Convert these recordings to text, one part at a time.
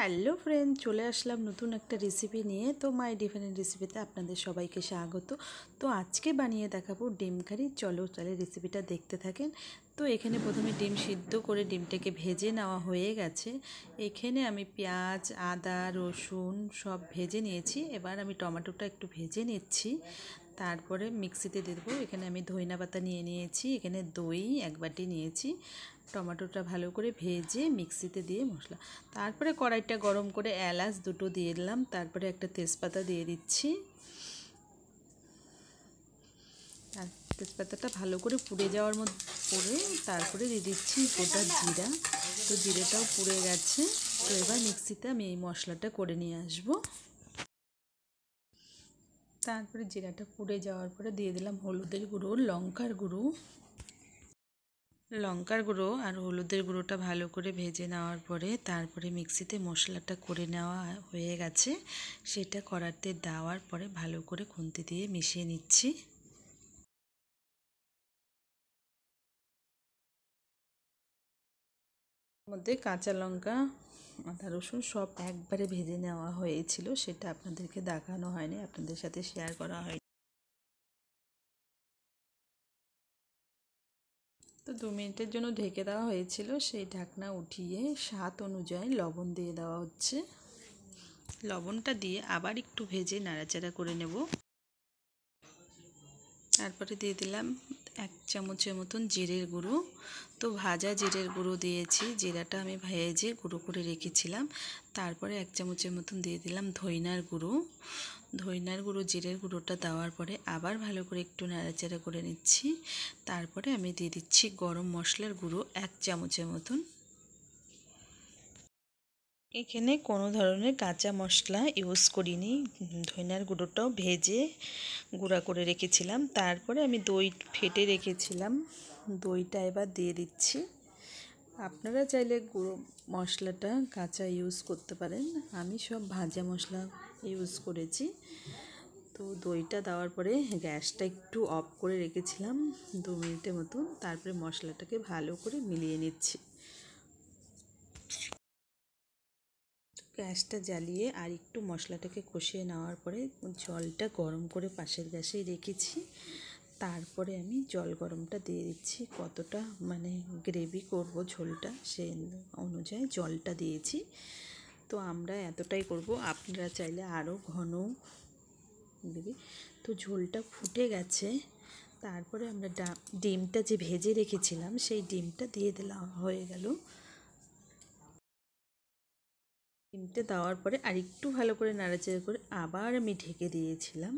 hello friend চলে আসলাম নতুন একটা রেসিপি নিয়ে তো মাই ডিফারেন্ট রেসিপিতে আপনাদের সবাইকে স্বাগত তো আজকে বানিয়ে দেখাবো ডিম কারি চলো তাহলে রেসিপিটা দেখতে থাকেন তো এখানে প্রথমে ডিম সিদ্ধ করে ডিমটাকে ভেজে নেওয়া হয়ে গেছে এখানে আমি পেঁয়াজ আদা রসুন সব ভেজে নিয়েছি এবার আমি টমেটোটা একটু ভেজে নিচ্ছি তারপরে মিক্সিতে দিয়ে দেবো এখানে আমি ধইনা পাতা নিয়ে নিয়েছি এখানে দই এক বাটি নিয়েছি টমেটোটা ভালো করে ভেজে মিক্সিতে দিয়ে মশলা তারপরে কড়াইটা গরম করে এলাচ দুটো দিয়ে দিলাম তারপরে একটা তেজপাতা দিয়ে দিচ্ছি আর তেজপাতাটা ভালো করে পুড়ে যাওয়ার মধ্যে পরে তারপরে দিয়ে দিচ্ছি গোটা জিরা তো জিরেটাও পুড়ে গেছে তো এবার মিক্সিতে আমি এই মশলাটা করে নিয়ে আসবো তারপরে জিরাটা পুড়ে যাওয়ার পরে দিয়ে দিলাম হলুদের গুঁড়ো লঙ্কার গুঁড়ো লঙ্কার গুঁড়ো আর হলুদের গুঁড়োটা ভালো করে ভেজে নেওয়ার পরে তারপরে মিক্সিতে মশলাটা করে নেওয়া হয়ে গেছে সেটা কড়াতে দেওয়ার পরে ভালো করে খুন্তি দিয়ে মিশিয়ে নিচ্ছি মধ্যে কাঁচা লঙ্কা আদা রসুন সব একবারে ভেজে নেওয়া হয়েছিল সেটা আপনাদেরকে দেখানো হয়নি আপনাদের সাথে শেয়ার করা হয়নি তো দু মিনিটের জন্য ঢেকে দেওয়া হয়েছিল সেই ঢাকনা উঠিয়ে স্বাদ অনুযায়ী লবণ দিয়ে দেওয়া হচ্ছে লবণটা দিয়ে আবার একটু ভেজে নাড়াচাড়া করে নেব তারপরে দিয়ে দিলাম এক চামচের মতন জিরের গুঁড়ো তো ভাজা জিরের গুঁড়ো দিয়েছি জিরাটা আমি ভেজে গুঁড়ো করে রেখেছিলাম তারপরে এক চামচের মতন দিয়ে দিলাম ধইনার গুঁড়ো ধইনার গুঁড়ো জিরের গুঁড়োটা দেওয়ার পরে আবার ভালো করে একটু নাড়াচাড়া করে নিচ্ছি তারপরে আমি দিয়ে দিচ্ছি গরম মশলার গুঁড়ো এক চামচের মতন এখানে কোনো ধরনের কাঁচা মশলা ইউজ করিনি ধনিয়ার গুঁড়োটাও ভেজে গুঁড়া করে রেখেছিলাম তারপরে আমি দই ফেটে রেখেছিলাম দইটা এবার দিয়ে দিচ্ছি আপনারা চাইলে গুঁড়ো মশলাটা কাঁচা ইউজ করতে পারেন আমি সব ভাজা মশলা ইউজ করেছি তো দইটা দেওয়ার পরে গ্যাসটা একটু অফ করে রেখেছিলাম দু মিনিটের মতন তারপরে মশলাটাকে ভালো করে মিলিয়ে নিচ্ছি গ্যাসটা জ্বালিয়ে আর একটু মশলাটাকে কষিয়ে নেওয়ার পরে জলটা গরম করে পাশের গ্যাসেই রেখেছি তারপরে আমি জল গরমটা দিয়ে দিচ্ছি কতটা মানে গ্রেভি করব ঝোলটা সে অনুযায়ী জলটা দিয়েছি তো আমরা এতটাই করব আপনারা চাইলে আরও ঘন দেবে তো ঝোলটা ফুটে গেছে তারপরে আমরা ডিমটা যে ভেজে রেখেছিলাম সেই ডিমটা দিয়ে দিলাম হয়ে গেল তিনটে দেওয়ার পরে আর একটু ভালো করে নাড়াচাড়া করে আবার আমি ঢেকে দিয়েছিলাম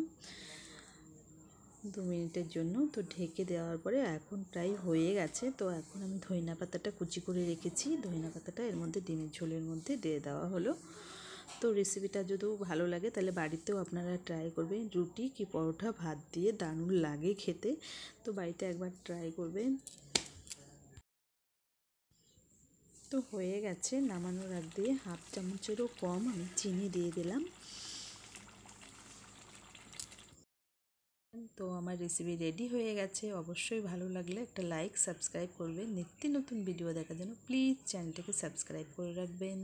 দু মিনিটের জন্য তো ঢেকে দেওয়ার পরে এখন প্রায় হয়ে গেছে তো এখন আমি ধইনা পাতাটা কুচি করে রেখেছি ধইনা পাতাটা এর মধ্যে ডিমের ঝোলের মধ্যে দিয়ে দেওয়া হলো তো রেসিপিটা যদিও ভালো লাগে তাহলে বাড়িতেও আপনারা ট্রাই করবেন রুটি কি পরোটা ভাত দিয়ে দারুণ লাগে খেতে তো বাড়িতে একবার ট্রাই করবেন তো হয়ে গেছে নামানোর আগ দিয়ে হাফ চামচেরও কম আমি চিনি দিয়ে দিলাম তো আমার রেসিপি রেডি হয়ে গেছে অবশ্যই ভালো লাগলে একটা লাইক সাবস্ক্রাইব করবেন নিত্য নতুন ভিডিও দেখার জন্য প্লিজ চ্যানেলটাকে সাবস্ক্রাইব করে রাখবেন